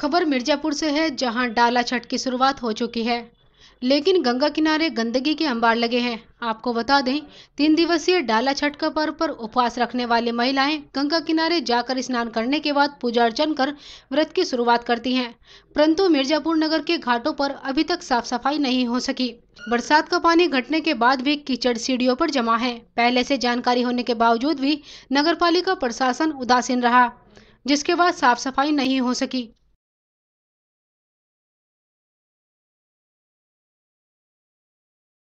खबर मिर्जापुर से है जहां डाला छठ की शुरुआत हो चुकी है लेकिन गंगा किनारे गंदगी के अंबार लगे हैं आपको बता दें तीन दिवसीय डाला छठ का पर्व पर उपवास रखने वाली महिलाएं गंगा किनारे जाकर स्नान करने के बाद पूजा अर्चन कर व्रत की शुरुआत करती हैं परंतु मिर्जापुर नगर के घाटों पर अभी तक साफ सफाई नहीं हो सकी बरसात का पानी घटने के बाद भी कीचड़ सीढ़ियों पर जमा है पहले से जानकारी होने के बावजूद भी नगर प्रशासन उदासीन रहा जिसके बाद साफ सफाई नहीं हो सकी